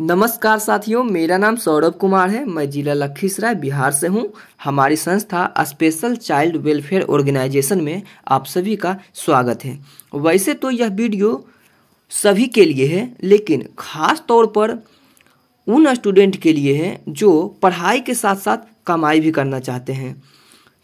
नमस्कार साथियों मेरा नाम सौरभ कुमार है मैं जिला लखीसराय बिहार से हूं हमारी संस्था स्पेशल चाइल्ड वेलफेयर ऑर्गेनाइजेशन में आप सभी का स्वागत है वैसे तो यह वीडियो सभी के लिए है लेकिन खास तौर पर उन स्टूडेंट के लिए है जो पढ़ाई के साथ साथ कमाई भी करना चाहते हैं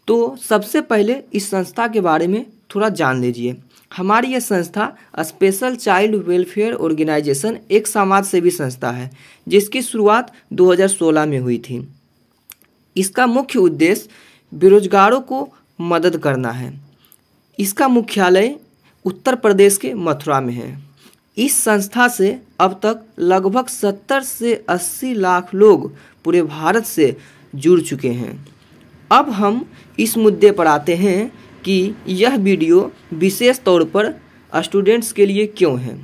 तो सबसे पहले इस संस्था के बारे में थोड़ा जान लीजिए हमारी यह संस्था स्पेशल चाइल्ड वेलफेयर ऑर्गेनाइजेशन एक समाज सेवी संस्था है जिसकी शुरुआत 2016 में हुई थी इसका मुख्य उद्देश्य बेरोजगारों को मदद करना है इसका मुख्यालय उत्तर प्रदेश के मथुरा में है इस संस्था से अब तक लगभग 70 से 80 लाख लोग पूरे भारत से जुड़ चुके हैं अब हम इस मुद्दे पर आते हैं कि यह वीडियो विशेष तौर पर स्टूडेंट्स के लिए क्यों है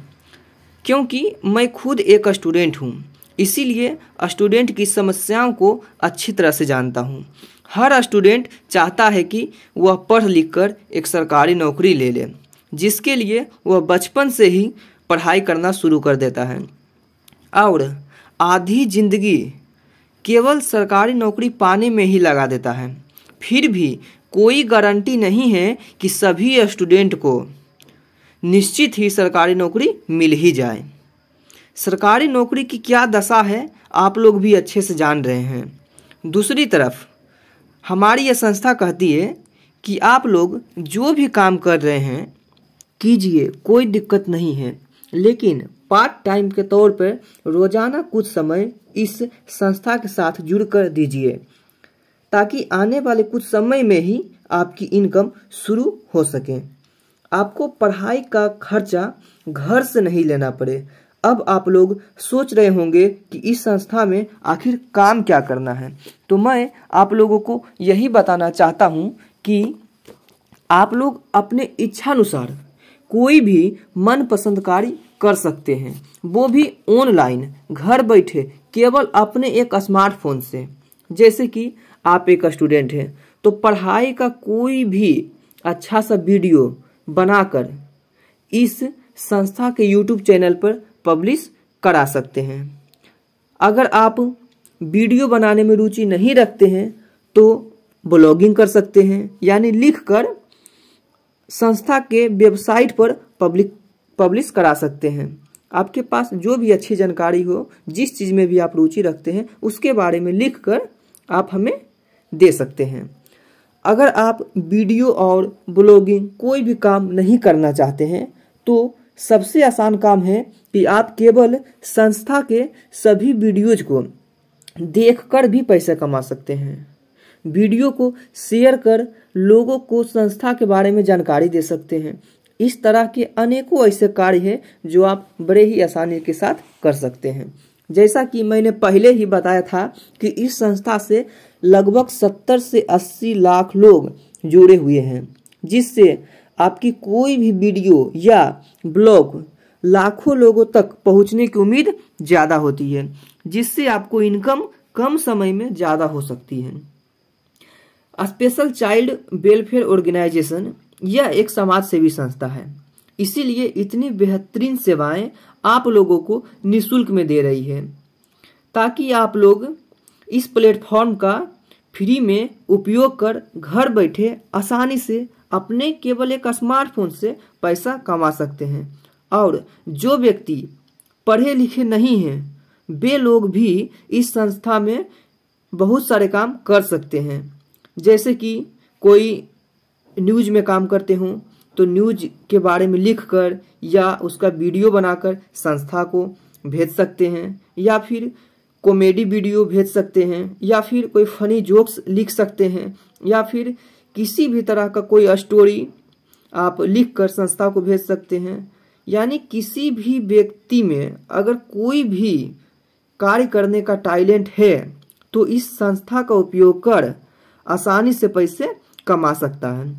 क्योंकि मैं खुद एक स्टूडेंट हूँ इसीलिए स्टूडेंट की समस्याओं को अच्छी तरह से जानता हूँ हर स्टूडेंट चाहता है कि वह पढ़ लिख कर एक सरकारी नौकरी ले ले जिसके लिए वह बचपन से ही पढ़ाई करना शुरू कर देता है और आधी जिंदगी केवल सरकारी नौकरी पाने में ही लगा देता है फिर भी कोई गारंटी नहीं है कि सभी स्टूडेंट को निश्चित ही सरकारी नौकरी मिल ही जाए सरकारी नौकरी की क्या दशा है आप लोग भी अच्छे से जान रहे हैं दूसरी तरफ हमारी यह संस्था कहती है कि आप लोग जो भी काम कर रहे हैं कीजिए कोई दिक्कत नहीं है लेकिन पार्ट टाइम के तौर पर रोजाना कुछ समय इस संस्था के साथ जुड़ कर दीजिए ताकि आने वाले कुछ समय में ही आपकी इनकम शुरू हो सके आपको पढ़ाई का खर्चा घर से नहीं लेना पड़े अब आप लोग सोच रहे होंगे कि इस संस्था में आखिर काम क्या करना है तो मैं आप लोगों को यही बताना चाहता हूँ कि आप लोग अपने इच्छानुसार कोई भी मनपसंद कार्य कर सकते हैं वो भी ऑनलाइन घर बैठे केवल अपने एक स्मार्टफोन से जैसे कि आप एक स्टूडेंट हैं तो पढ़ाई का कोई भी अच्छा सा वीडियो बनाकर इस संस्था के यूट्यूब चैनल पर पब्लिश करा सकते हैं अगर आप वीडियो बनाने में रुचि नहीं रखते हैं तो ब्लॉगिंग कर सकते हैं यानी लिखकर संस्था के वेबसाइट पर पब्लिक पब्लिश करा सकते हैं आपके पास जो भी अच्छी जानकारी हो जिस चीज़ में भी आप रुचि रखते हैं उसके बारे में लिखकर आप हमें दे सकते हैं अगर आप वीडियो और ब्लॉगिंग कोई भी काम नहीं करना चाहते हैं तो सबसे आसान काम है कि आप केवल संस्था के सभी वीडियोज को देखकर भी पैसे कमा सकते हैं वीडियो को शेयर कर लोगों को संस्था के बारे में जानकारी दे सकते हैं इस तरह के अनेकों ऐसे कार्य हैं जो आप बड़े ही आसानी के साथ कर सकते हैं जैसा कि मैंने पहले ही बताया था कि इस संस्था से लगभग 70 से 80 लाख लोग जुड़े हुए हैं जिससे आपकी कोई भी वीडियो या ब्लॉग लाखों लोगों तक पहुंचने की उम्मीद ज़्यादा होती है जिससे आपको इनकम कम समय में ज़्यादा हो सकती है स्पेशल चाइल्ड वेलफेयर ऑर्गेनाइजेशन यह एक समाज सेवी संस्था है इसीलिए इतनी बेहतरीन सेवाएं आप लोगों को निशुल्क में दे रही है ताकि आप लोग इस प्लेटफॉर्म का फ्री में उपयोग कर घर बैठे आसानी से अपने केवल एक स्मार्टफोन से पैसा कमा सकते हैं और जो व्यक्ति पढ़े लिखे नहीं हैं वे लोग भी इस संस्था में बहुत सारे काम कर सकते हैं जैसे कि कोई न्यूज में काम करते हों तो न्यूज के बारे में लिखकर या उसका वीडियो बनाकर संस्था को भेज सकते हैं या फिर कॉमेडी वीडियो भेज सकते हैं या फिर कोई फनी जोक्स लिख सकते हैं या फिर किसी भी तरह का कोई स्टोरी आप लिख कर संस्था को भेज सकते हैं यानी किसी भी व्यक्ति में अगर कोई भी कार्य करने का टैलेंट है तो इस संस्था का उपयोग कर आसानी से पैसे कमा सकता है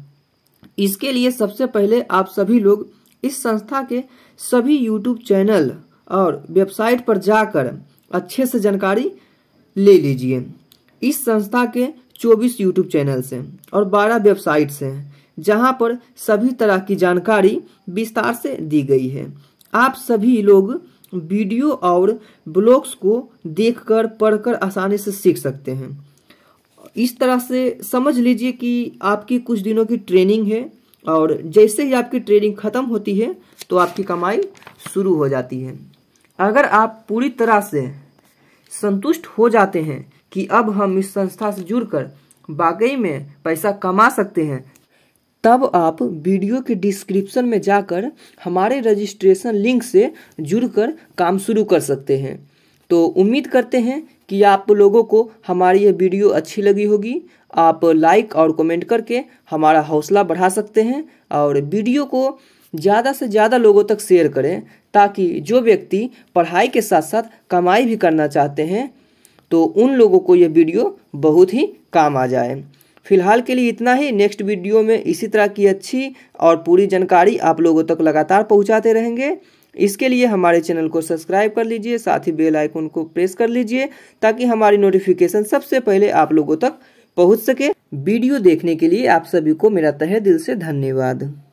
इसके लिए सबसे पहले आप सभी लोग इस संस्था के सभी यूट्यूब चैनल और वेबसाइट पर जाकर अच्छे से जानकारी ले लीजिए इस संस्था के 24 यूट्यूब चैनल से और 12 वेबसाइट से जहां पर सभी तरह की जानकारी विस्तार से दी गई है आप सभी लोग वीडियो और ब्लॉग्स को देखकर पढ़कर आसानी से सीख सकते हैं इस तरह से समझ लीजिए कि आपकी कुछ दिनों की ट्रेनिंग है और जैसे ही आपकी ट्रेनिंग ख़त्म होती है तो आपकी कमाई शुरू हो जाती है अगर आप पूरी तरह से संतुष्ट हो जाते हैं कि अब हम इस संस्था से जुड़कर वाकई में पैसा कमा सकते हैं तब आप वीडियो के डिस्क्रिप्शन में जाकर हमारे रजिस्ट्रेशन लिंक से जुड़कर काम शुरू कर सकते हैं तो उम्मीद करते हैं कि आप लोगों को हमारी यह वीडियो अच्छी लगी होगी आप लाइक और कमेंट करके हमारा हौसला बढ़ा सकते हैं और वीडियो को ज़्यादा से ज़्यादा लोगों तक शेयर करें ताकि जो व्यक्ति पढ़ाई के साथ साथ कमाई भी करना चाहते हैं तो उन लोगों को यह वीडियो बहुत ही काम आ जाए फिलहाल के लिए इतना ही नेक्स्ट वीडियो में इसी तरह की अच्छी और पूरी जानकारी आप लोगों तक लगातार पहुंचाते रहेंगे इसके लिए हमारे चैनल को सब्सक्राइब कर लीजिए साथ ही बेल आइकन को प्रेस कर लीजिए ताकि हमारी नोटिफिकेशन सबसे पहले आप लोगों तक पहुंच सके वीडियो देखने के लिए आप सभी को मेरा तहे दिल से धन्यवाद